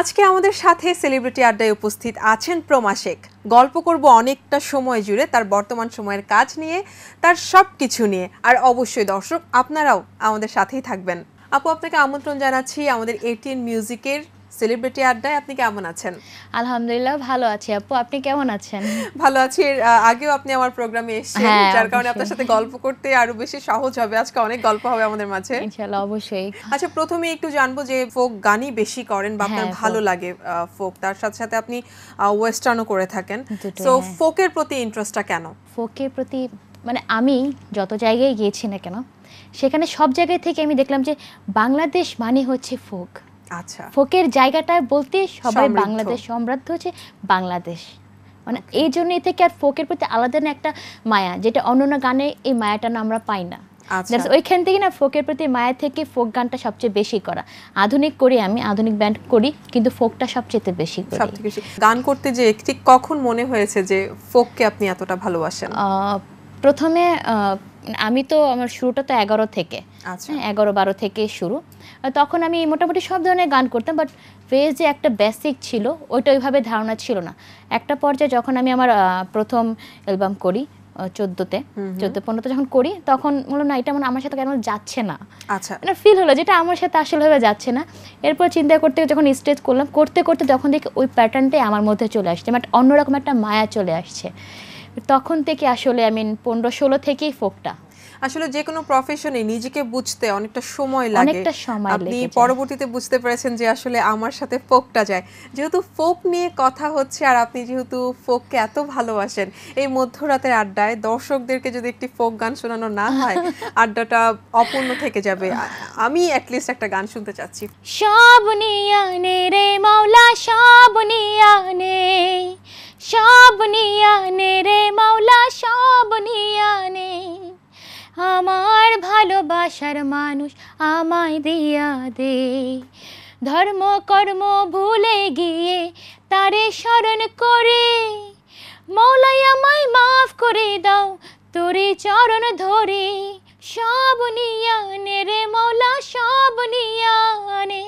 আজকে আমাদের সাথে সেলিব্রিটি আড্ডায় উপস্থিত আছেন প্রমা শেখ গল্প করব অনেকটা সময় জুড়ে তার বর্তমান সময়ের কাজ নিয়ে তার সব কিছু নিয়ে আর অবশ্যই দর্শক আপনারাও আমাদের সাথেই থাকবেন আপু আপনাকে আমন্ত্রণ জানাচ্ছি আমাদের এটিএন মিউজিকের সেলিব্রিটি আড্ডায় আপনি কেমন আছেন আলহামদুলিল্লাহ ভালো আছি আপু আপনি কেমন আছেন ভালো আছি আগেও আপনি আমার প্রোগ্রামে এসেছেন হ্যাঁ, যার কারণে আপনার সাথে গল্প করতে আরো বেশি সহজ হবে আজকে অনেক গল্প হবে আমাদের মাঝে ইনশাআল্লাহ অবশ্যই আচ্ছা প্রথমে একটু জানবো যে ফোক গানই বেশি করেন বা আপনার হ্যাঁ, ভালো লাগে ফোক তার সাথে সাথে আপনি ওয়েস্টার্নও করে থাকেন সো হ্যাঁ। ফোকের প্রতি ইন্টারেস্টটা কেন ফোকের প্রতি মানে আমি যত জায়গায় গিয়েছি না কেন সেখানে সব জায়গায় থেকে আমি দেখলাম যে বাংলাদেশ মানে হচ্ছে ফোক আচ্ছা ফোকের জায়গাটা বলতে সবাই বাংলাদেশ সমৃদ্ধ হচ্ছে বাংলাদেশ মানে এই জন্য এ থেকে আর ফোকের প্রতি আলাদা না একটা মায়া যেটা অন্য গানে এই মায়াটা না আমরা পাই না আচ্ছা। ওইখান থেকে না ফোকের প্রতি মায়া থেকে ফোক গানটা সবচেয়ে বেশি করা আধুনিক করি আমি আধুনিক ব্যান্ড করি কিন্তু ফোকটা সবচেয়ে বেশি করি গান করতে যে ঠিক কখন মনে হয়েছে যে ফোককে আপনি এতটা ভালোবাসেন প্রথমে আমি তো আমার শুরুটা তো এগারো থেকে আচ্ছা। হ্যাঁ, এগারো বারো থেকে শুরু তখন আমি মোটামুটি সব ধরনের গান করতাম বাট ফেস যে একটা বেসিক ছিল ওইটা ওইভাবে ধারণা ছিল না একটা পর্যায়ে যখন আমি আমার প্রথম অ্যালবাম করি চোদ্দোতে চোদ্দ পনেরোতে যখন করি তখন হলো না এটা মানে আমার সাথে কেন যাচ্ছে না আচ্ছা মানে ফিল হলো যেটা আমার সাথে হয়ে যাচ্ছে না এরপর চিন্তা করতে যখন স্টেজ করলাম করতে করতে যখন দেখি ওই প্যাটার্নটাই আমার মধ্যে চলে আসছে বাট অন্যরকম একটা মায়া চলে আসছে তখন থেকে আসলে আমি পনেরো ষোলো থেকেই ফোকটা আসলে যে কোনো প্রফেশনে নিজেকে বুঝতে অনেকটা সময় লাগে আপনি পরবর্তীতে বুঝতে পেরেছেন যে আসলে আমার সাথে ফোকটা যায় যেহেতু ফোক নিয়ে কথা হচ্ছে আর আপনি যেহেতু ফোককে এত ভালোবাসেন এই মধ্যরাতের আড্ডায় দর্শকদেরকে যদি একটি ফোক গান শোনানো না হয় আড্ডাটা অপূর্ণ থেকে যাবে আমি অ্যাটলিস্ট একটা গান শুনতে চাচ্ছি সব নিয়ে রে মাওলা সব নিয়ে সব নিয়ে রে মাওলা সব নিয়ে আমার ভালোবাসার মানুষ আমায় দিয়া দে ধর্ম কর্ম ভুলে গিয়ে তারে স্মরণ করে মৌলাই আমায় মাফ করে দাও তোরে চরণ ধরে সব নিয়ানে রে মৌলা সব নিয়ানে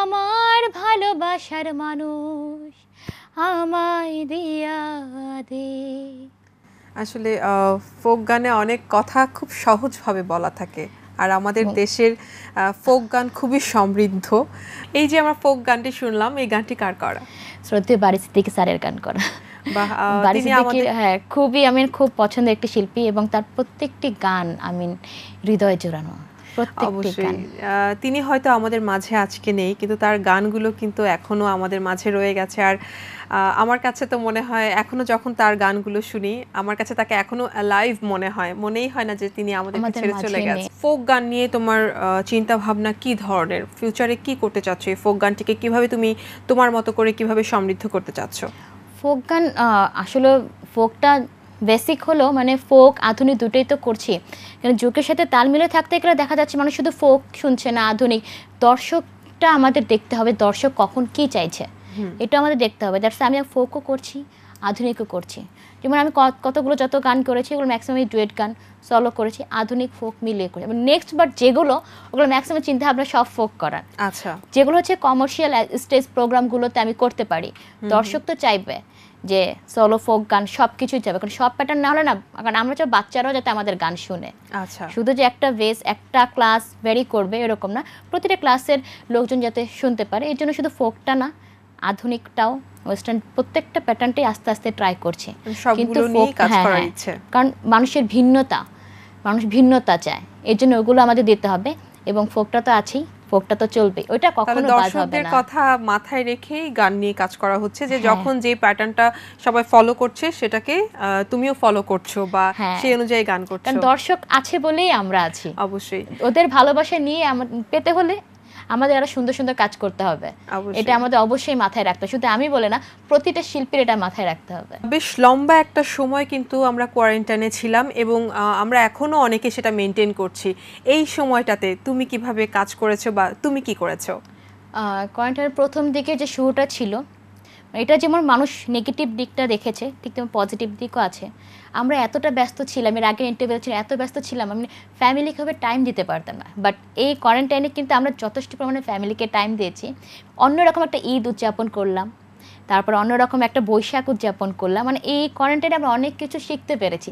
আমার ভালোবাসার মানুষ আমায় দিয়া দে আসলে ফোক গানে অনেক কথা খুব সহজভাবে বলা থাকে আর আমাদের দেশের ফোক গান খুবই সমৃদ্ধ এই যে আমরা ফোক গানটি শুনলাম এই গানটি কার করা শ্রদ্ধে বাড়ি থেকে স্যারের গান করা হ্যাঁ খুবই আমি খুব পছন্দের একটি শিল্পী এবং তার প্রত্যেকটি গান আমি হৃদয়ে জোরানো তিনি হয়তো আমাদের মাঝে আজকে নেই কিন্তু তার গানগুলো কিন্তু এখনো আমাদের মাঝে রয়ে গেছে আর আমার কাছে তো মনে হয় এখনো যখন তার গানগুলো শুনি আমার কাছে তাকে এখনো লাইভ মনে হয় মনেই হয় না যে তিনি আমাদের ছেড়ে চলে গেছে ফোক গান নিয়ে তোমার চিন্তা ভাবনা কি ধরনের ফিউচারে কি করতে চাচ্ছ এই ফোক গানটিকে কিভাবে তুমি তোমার মতো করে কিভাবে সমৃদ্ধ করতে চাচ্ছ ফোক গান আসলে ফোকটা বেসিক হলো মানে ফোক আধুনিক দুটোই তো করছি কারণ যুগের সাথে তাল মিলে থাকতে গেলে দেখা যাচ্ছে মানুষ শুধু ফোক শুনছে না আধুনিক দর্শকটা আমাদের দেখতে হবে দর্শক কখন কি চাইছে এটা আমাদের দেখতে হবে দ্যাটস আমি ফোকও করছি আধুনিকও করছি যেমন আমি কতগুলো যত গান করেছি ওগুলো ম্যাক্সিমাম ডুয়েট গান সলো করেছি আধুনিক ফোক মিলিয়ে করেছি নেক্সট বাট যেগুলো ওগুলো ম্যাক্সিমাম চিন্তা ভাবনা সব ফোক করার আচ্ছা যেগুলো হচ্ছে কমার্শিয়াল স্টেজ প্রোগ্রামগুলোতে আমি করতে পারি দর্শক তো চাইবে যে সোলো ফোক গান সব কিছুই যাবে কারণ সব প্যাটার্ন না হলে না কারণ আমরা চাই বাচ্চারাও যাতে আমাদের গান শুনে আচ্ছা শুধু যে একটা বেস একটা ক্লাস ভেরি করবে এরকম না প্রতিটা ক্লাসের লোকজন যাতে শুনতে পারে এর জন্য শুধু ফোকটা না আধুনিকটাও ওয়েস্টার্ন প্রত্যেকটা প্যাটার্নটাই আস্তে আস্তে ট্রাই করছে মানে কিন্তু হ্যাঁ, হ্যাঁ। কারণ মানুষের ভিন্নতা মানুষ ভিন্নতা চায় এর জন্য ওগুলো আমাদের দিতে হবে এবং ফোকটা তো আছেই ফোকটা তো চলবে ওইটা কখনো বাদ হবে না কথা মাথায় রেখেই গান নিয়ে কাজ করা হচ্ছে যে হ্যাঁ। যখন যে প্যাটার্নটা সবাই ফলো করছে সেটাকে তুমিও ফলো করছো বা হ্যাঁ। সেই অনুযায়ী গান করছো কারণ দর্শক আছে বলেই আমরা আছি অবশ্যই ওদের ভালোবাসা নিয়ে পেতে হলে আমাদের আরো সুন্দর সুন্দর কাজ করতে হবে এটা আমাদের অবশ্যই মাথায় রাখতে হবে শুধু আমি বলে না প্রতিটা শিল্পীর এটা মাথায় রাখতে হবে বেশ লম্বা একটা সময় কিন্তু আমরা কোয়ারেন্টাইনে ছিলাম এবং আমরা এখনো অনেকে সেটা মেনটেন করছি এই সময়টাতে তুমি কিভাবে কাজ করেছো বা তুমি কি করেছো কোয়ারেন্টাইনের প্রথম দিকে যে শুরুটা ছিল এটা যেমন মানুষ নেগেটিভ দিকটা দেখেছে ঠিক তেমন পজিটিভ দিকও আছে আমরা এতটা ব্যস্ত ছিলাম এর আগে ইন্টারভিউ ছিল এত ব্যস্ত ছিলাম আমি ফ্যামিলিকে টাইম দিতে পারতাম না বাট এই কোয়ারেন্টাইনে কিন্তু আমরা যথেষ্ট পরিমাণে ফ্যামিলিকে টাইম দিয়েছি অন্যরকম একটা ঈদ উদযাপন করলাম তারপর অন্যরকম একটা বৈশাখ উদযাপন করলাম মানে এই কোয়ারেন্টাইনে আমরা অনেক কিছু শিখতে পেরেছি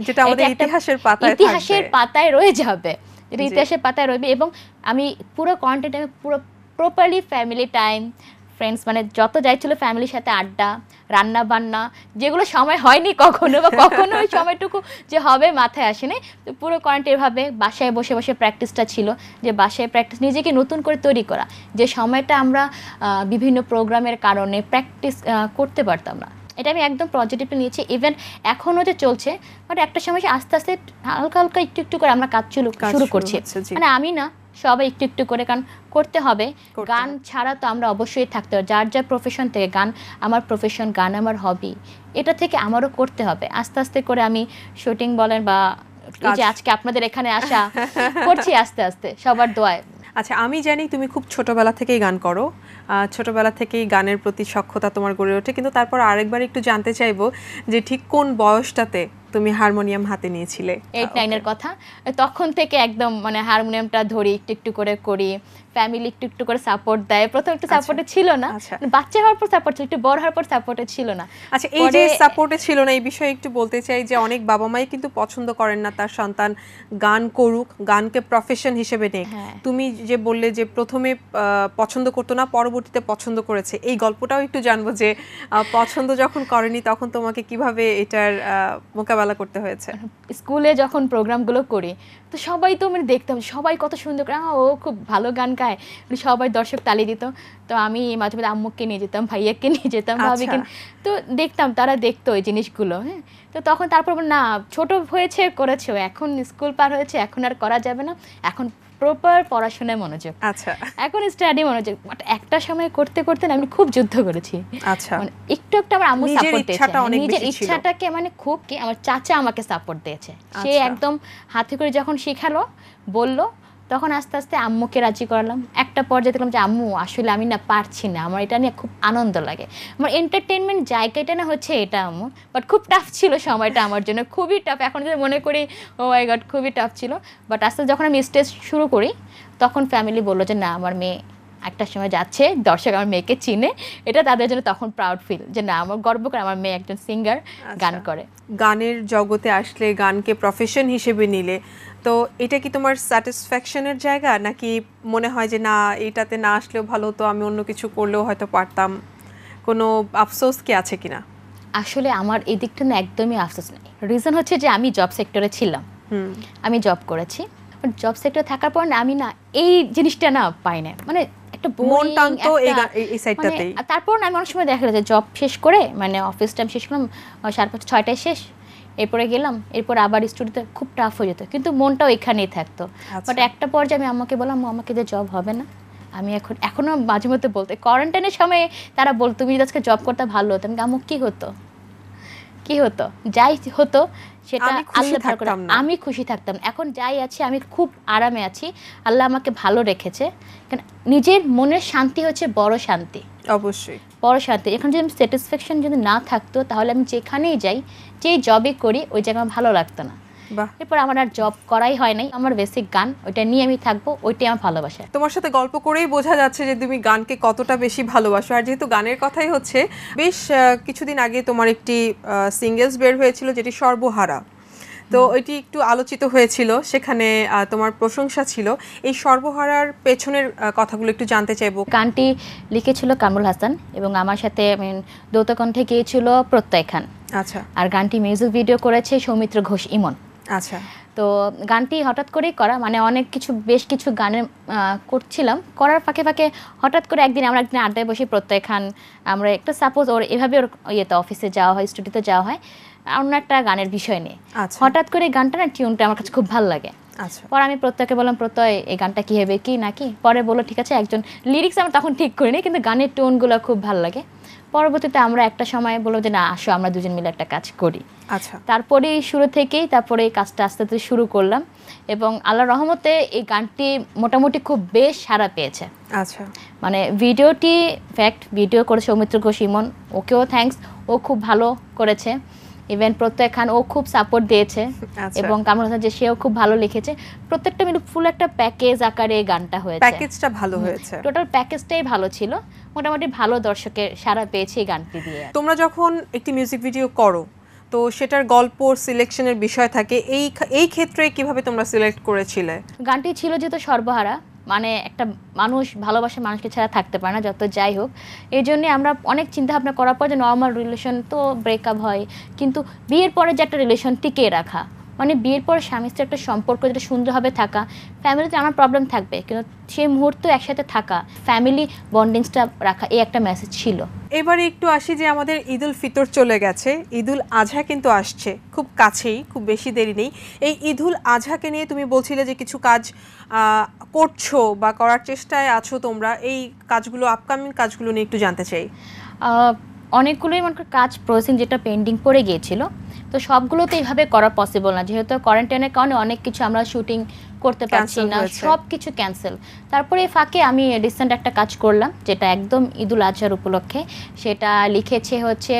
ইতিহাসের পাতায় রয়ে যাবে এটা ইতিহাসের পাতায় রইবে এবং আমি পুরো কোয়ারেন্টাইনে পুরো প্রপারলি ফ্যামিলি টাইম ফ্রেন্ডস মানে যত যাই ছিল ফ্যামিলির সাথে আড্ডা রান্না বান্না যেগুলো সময় হয়নি কখনো বা কখনো ওই সময়টুকু যে হবে মাথায় আসেনি তো পুরো কোয়ারেন্টি এভাবে বাসায় বসে বসে প্র্যাকটিসটা ছিল যে বাসায় প্র্যাকটিস নিজেকে নতুন করে তৈরি করা যে সময়টা আমরা বিভিন্ন প্রোগ্রামের কারণে প্র্যাকটিস করতে পারতাম না এটা আমি একদম পজিটিভলি নিয়েছি ইভেন এখনও যে চলছে বাট একটা সময় আস্তে আস্তে হালকা হালকা একটু একটু করে আমরা কাজ শুরু করছি মানে আমি না সবাই একটু একটু করে গান করতে হবে গান ছাড়া তো আমরা অবশ্যই থাকতে হবে যার যার প্রফেশন থেকে গান আমার প্রফেশন গান আমার হবি এটা থেকে আমারও করতে হবে আস্তে আস্তে করে আমি শুটিং বলেন বা যে আজকে আপনাদের এখানে আসা করছি আস্তে আস্তে সবার দোয়ায় আচ্ছা আমি জানি তুমি খুব ছোটবেলা থেকেই গান করো ছোটবেলা থেকেই গানের প্রতি সক্ষতা তোমার গড়ে ওঠে কিন্তু তারপর আরেকবার একটু জানতে চাইবো যে ঠিক কোন বয়সটাতে তুমি হারমোনিয়াম হাতে নিয়েছিলে এইট নাইনের কথা তখন থেকে একদম মানে হারমোনিয়ামটা ধরি একটু একটু করে করি ফ্যামিলি একটু একটু করে সাপোর্ট দেয় প্রথম একটু সাপোর্টে আচ্ছা। ছিল না আচ্ছা। মানে বাচ্চা হওয়ার পর সাপোর্ট ছিল একটু বড় হওয়ার পর সাপোর্টে ছিল না আচ্ছা এই যে সাপোর্টে ছিল না এই বিষয়ে একটু বলতে চাই যে অনেক বাবা মাই কিন্তু পছন্দ করেন না তার সন্তান গান করুক গানকে প্রফেশন হিসেবে নেক হ্যাঁ। তুমি যে বললে যে প্রথমে পছন্দ করতো না পরবর্তীতে পছন্দ করেছে এই গল্পটাও একটু জানবো যে পছন্দ যখন করেনি তখন তোমাকে কিভাবে এটার মোকাবেলা মোকাবেলা করতে হয়েছে স্কুলে যখন প্রোগ্রামগুলো করি তো সবাই তো আমি মানে দেখতাম সবাই কত সুন্দর করে ও খুব ভালো গান গায় মানে সবাই দর্শক তালি দিত তো আমি মাঝে মাঝে আম্মুককে নিয়ে যেতাম ভাইয়াকে নিয়ে যেতাম আচ্ছা। ভাবিকে তো দেখতাম তারা দেখতো ওই জিনিসগুলো হ্যাঁ তো তখন তারপর না ছোট হয়েছে করেছে এখন স্কুল পার হয়েছে এখন আর করা যাবে না এখন প্রপার পড়াশোনায় মনোযোগ আচ্ছা এখন স্টাডি মনোযোগ বাট একটা সময় করতে করতে আমি খুব যুদ্ধ করেছি আচ্ছা মানে একটু একটু আমার আম্মু সাপোর্ট দিয়েছে নিজের ইচ্ছাটাকে মানে খুব কি আমার চাচা আমাকে সাপোর্ট দিয়েছে সে আচ্ছা। একদম হাতে করে যখন শেখালো বললো তখন আস্তে আস্তে আম্মুকে রাজি করালাম একটা পর্যায়ে দেখলাম যে আম্মু আসলে আমি না পারছি না আমার এটা নিয়ে খুব আনন্দ লাগে আমার এন্টারটেনমেন্ট জায়গাটা না হচ্ছে এটা আম্মু বাট খুব টাফ ছিল সময়টা আমার জন্য খুবই টাফ এখন যদি মনে করি ও আই গড খুবই টাফ ছিল বাট আস্তে যখন আমি স্টেজ শুরু করি তখন ফ্যামিলি বললো যে না আমার মেয়ে একটা সময় যাচ্ছে দর্শক আমার মেয়েকে চিনে এটা তাদের জন্য তখন প্রাউড ফিল যে না আমার গর্ব করে আমার মেয়ে একজন সিঙ্গার আচ্ছা। গান করে গানের জগতে আসলে গানকে প্রফেশন হিসেবে নিলে তো এটা কি তোমার স্যাটিসফ্যাকশনের জায়গা নাকি মনে হয় যে না এটাতে না আসলেও ভালো তো আমি অন্য কিছু করলেও হয়তো পারতাম কোনো আফসোস কি আছে কিনা আসলে আমার এই দিকটা না একদমই আফসোস নেই রিজন হচ্ছে যে আমি জব সেক্টরে ছিলাম আমি জব করেছি জব সেক্টরে থাকার পর না আমি না এই জিনিসটা না পাই না মানে একটা মন টানতো এই সাইডটাতেই মানে তারপর আমি অনেক সময় দেখা যায় জব শেষ করে মানে অফিস টাইম শেষ করলাম সাড়ে পাঁচ ছয়টায় শেষ এরপরে গেলাম এরপর আবার স্টুডিওতে খুব টাফ হয়ে যেত কিন্তু মনটাও এখানেই থাকতো বাট আচ্ছা। একটা পর্যায়ে আমি আমাকে বললাম আমাকে যে জব হবে না আমি এখন এখনও মাঝে মধ্যে বলতে কোয়ারেন্টাইনের সময়ে তারা বলতো তুমি যদি আজকে জব করতে ভালো হতো আমি আমার কী হতো কী হতো যাই হতো সেটা আল্লাহ আমি খুশি থাকতাম এখন যাই আছি আমি খুব আরামে আছি আল্লাহ আমাকে ভালো রেখেছে কারণ নিজের মনের শান্তি হচ্ছে বড় শান্তি অবশ্যই বড় শান্তি এখন যদি স্যাটিসফ্যাকশন যদি না থাকতো তাহলে আমি যেখানেই যাই যেই জবে করি ওই জায়গা ভালো লাগতো না এরপর আমার আর জব করাই হয় নাই আমার বেসিক গান ওইটা নিয়ে আমি থাকবো ওইটাই আমার ভালোবাসা তোমার সাথে গল্প করেই বোঝা যাচ্ছে যে তুমি গানকে কতটা বেশি ভালোবাসো আর যেহেতু গানের কথাই হচ্ছে বেশ কিছুদিন আগে তোমার একটি সিঙ্গেলস বের হয়েছিল যেটি সর্বহারা তো ওইটি একটু আলোচিত হয়েছিল সেখানে তোমার প্রশংসা ছিল এই সর্বহারার পেছনের কথাগুলো একটু জানতে চাইবো গানটি লিখেছিল কামরুল হাসান এবং আমার সাথে দৌতকণ্ঠে গিয়েছিল প্রত্যয় খান আচ্ছা আর গানটি মিউজিক ভিডিও করেছে সৌমিত্র ঘোষ ইমন আচ্ছা তো গানটি হঠাৎ করেই করা মানে অনেক কিছু বেশ কিছু গানের করছিলাম করার ফাঁকে ফাঁকে হঠাৎ করে একদিন আমরা একদিন আড্ডায় বসে প্রত্যয় খান আমরা একটা সাপোজ ওর এভাবে ওর ইয়েতে অফিসে যাওয়া হয় স্টুডিওতে যাওয়া হয় অন্য একটা গানের বিষয় নিয়ে আচ্ছা। হঠাৎ করে গানটা না টিউনটা আমার কাছে খুব ভালো লাগে আচ্ছা। পরে আমি প্রত্যয়কে বললাম প্রত্যয় এই গানটা কি হবে কি নাকি পরে বললো ঠিক আছে একজন লিরিক্স আমরা তখন ঠিক করিনি কিন্তু গানের টোনগুলো খুব ভালো লাগে পরবর্তীতে আমরা একটা সময় বলবো যে না আসো আমরা দুজন মিলে একটা কাজ করি আচ্ছা তারপরে শুরু থেকেই তারপরে এই কাজটা আস্তে আস্তে শুরু করলাম এবং আল্লাহ রহমতে এই গানটি মোটামুটি খুব বেশ সারা পেয়েছে আচ্ছা মানে ভিডিওটি ফ্যাক্ট ভিডিও করেছে অমিত্র ঘোষ ইমন ওকেও থ্যাংকস ও খুব ভালো করেছে ইভেন প্রত্যেক খান ও খুব সাপোর্ট দিয়েছে আচ্ছা। এবং কামরুল হাসান যে সেও খুব ভালো লিখেছে প্রত্যেকটা মিলে ফুল একটা প্যাকেজ আকারে গানটা হয়েছে প্যাকেজটা ভালো হয়েছে টোটাল প্যাকেজটাই ভালো ছিল মোটামুটি ভালো দর্শকের সারা পেয়েছে এই গানটি দিয়ে তোমরা যখন একটি মিউজিক ভিডিও করো তো সেটার গল্প সিলেকশনের বিষয় থাকে এই এই ক্ষেত্রে কিভাবে তোমরা সিলেক্ট করেছিলে গানটি ছিল যেহেতু সর্বহারা মানে একটা মানুষ ভালোবাসা মানুষকে ছাড়া থাকতে পারে না যত যাই হোক এই জন্যে আমরা অনেক চিন্তা ভাবনা করার পর যে নর্মাল রিলেশন তো ব্রেকআপ হয় কিন্তু বিয়ের পরে যে একটা রিলেশন টিকিয়ে রাখা মানে বিয়ের পর স্বামী স্ত্রী একটা সম্পর্ক যেটা সুন্দরভাবে থাকা ফ্যামিলিতে আমার প্রবলেম থাকবে কিন্তু সেই মুহূর্ত একসাথে থাকা ফ্যামিলি বন্ডিংসটা রাখা এই একটা মেসেজ ছিল এবারে একটু আসি যে আমাদের ঈদ উল ফিতর চলে গেছে ঈদুল আজহা কিন্তু আসছে খুব কাছেই খুব বেশি দেরি নেই এই ঈদুল আজহাকে নিয়ে তুমি বলছিলে যে কিছু কাজ করছো বা করার চেষ্টায় আছো তোমরা এই কাজগুলো আপকামিং কাজগুলো নিয়ে একটু জানতে চাই অনেকগুলোই মনে কাজ প্রসেসিং যেটা পেন্ডিং পড়ে গিয়েছিল তো সবগুলোতে এইভাবে করা পসিবল না যেহেতু কোয়ারেন্টাইনের কারণে অনেক কিছু আমরা শুটিং করতে পারছি না সব কিছু ক্যান্সেল তারপরে ফাঁকে আমি রিসেন্ট একটা কাজ করলাম যেটা একদম ঈদুল আজহার উপলক্ষে সেটা লিখেছে হচ্ছে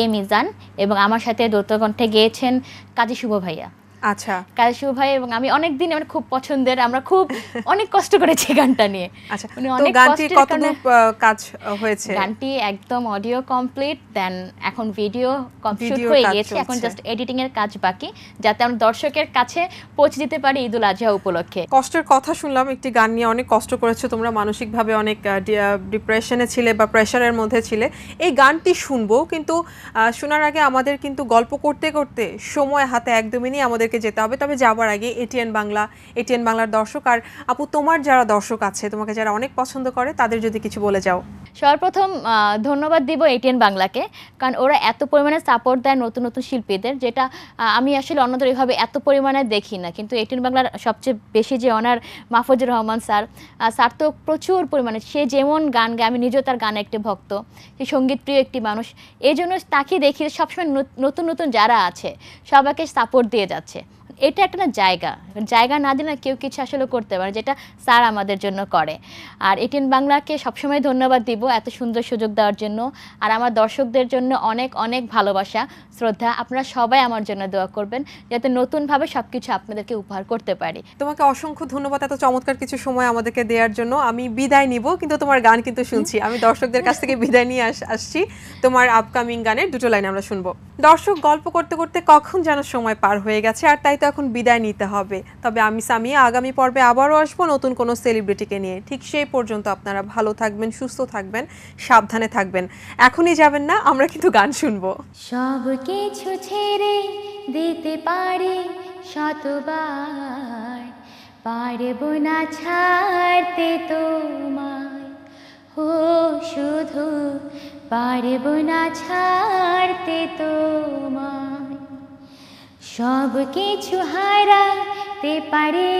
এ মিজান এবং আমার সাথে দ্রুতকণ্ঠে গিয়েছেন কাজী শুভ ভাইয়া আচ্ছা কালশিউ ভাই এবং আমি অনেক দিন আমার খুব পছন্দের আমরা খুব অনেক কষ্ট করেছি গানটা নিয়ে আচ্ছা মানে তো গানটি কতটুকু কাজ হয়েছে গানটি একদম অডিও কমপ্লিট দেন এখন ভিডিও কমপ্লিট হয়ে গেছে এখন জাস্ট এডিটিং এর কাজ বাকি যাতে আমরা দর্শকের কাছে পৌঁছে দিতে পারি ঈদুল আজহা উপলক্ষে কষ্টের কথা শুনলাম একটি গান নিয়ে অনেক কষ্ট করেছে তোমরা মানসিকভাবে অনেক ডিপ্রেশনে ছিলে বা প্রেশারের মধ্যে ছিলে এই গানটি শুনবো কিন্তু শোনার আগে আমাদের কিন্তু গল্প করতে করতে সময় হাতে একদমই নেই আমাদেরকে থেকে যেতে হবে তবে যাওয়ার আগে এটিএন বাংলা এটিএন বাংলার দর্শক আর আপু তোমার যারা দর্শক আছে তোমাকে যারা অনেক পছন্দ করে তাদের যদি কিছু বলে যাও সর্বপ্রথম ধন্যবাদ দিব এটিএন বাংলাকে কারণ ওরা এত পরিমাণে সাপোর্ট দেয় নতুন নতুন শিল্পীদের যেটা আমি আসলে অন্যদের এভাবে এত পরিমাণে দেখি না কিন্তু এটিএন বাংলার সবচেয়ে বেশি যে অনার মাহফুজুর রহমান স্যার স্যার তো প্রচুর পরিমাণে সে যেমন গান গায় আমি নিজেও তার গানে একটি ভক্ত সে সঙ্গীতপ্রিয় একটি মানুষ এই জন্য তাকে দেখি সবসময় নতুন নতুন যারা আছে সবাইকে সাপোর্ট দিয়ে যাচ্ছে এটা একটা না জায়গা জায়গা না দিলে কেউ কিছু আসলে করতে পারে যেটা স্যার আমাদের জন্য করে আর এটিএন বাংলাকে সবসময় ধন্যবাদ দিব এত সুন্দর সুযোগ দেওয়ার জন্য আর আমার দর্শকদের জন্য অনেক অনেক ভালোবাসা শ্রদ্ধা আপনারা সবাই আমার জন্য দোয়া করবেন যাতে নতুনভাবে সব কিছু আপনাদেরকে উপহার করতে পারি তোমাকে অসংখ্য ধন্যবাদ এত চমৎকার কিছু সময় আমাদেরকে দেওয়ার জন্য আমি বিদায় নিব কিন্তু তোমার গান কিন্তু শুনছি আমি দর্শকদের কাছ থেকে বিদায় নিয়ে আসছি তোমার আপকামিং গানের দুটো লাইন আমরা শুনবো দর্শক গল্প করতে করতে কখন যেন সময় পার হয়ে গেছে আর তাই তো এখন বিদায় নিতে হবে তবে আমি সামি আগামী পর্বে আবারও আসবো নতুন কোনো সেলিব্রিটিকে নিয়ে ঠিক সেই পর্যন্ত আপনারা ভালো থাকবেন সুস্থ থাকবেন সাবধানে থাকবেন এখনই যাবেন না আমরা কিন্তু গান শুনবো সব কিছু ছেড়ে দিতে পারি শতবার পারব না ছাড়তে তোমায় হো শুধু পারব না ছাড়তে তোমায় সব কিছু হারাতে পারে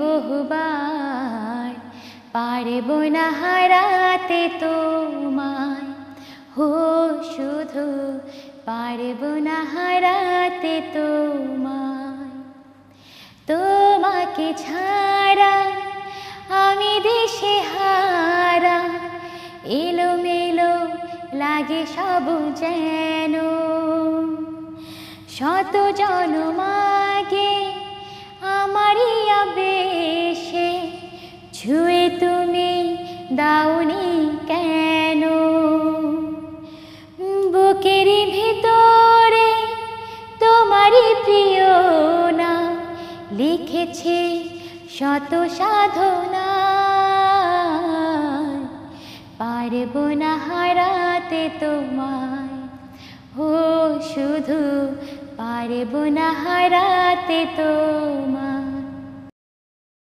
বহুবার পারব না হারাতে তোমায় হো শুধু পারব না হারাতে তোমায় তোমাকে ছাড়া আমি দেশে হারা এলো মেলো লাগে সব যেন শত জনমাগে আমারই আবেশে ছুঁয়ে তুমি দাউনি কেন বুকের ভিতরে তোমারই প্রিয় না লিখেছে শত সাধনা পারব না হারাতে তোমায় ও শুধু अरे पुनः राते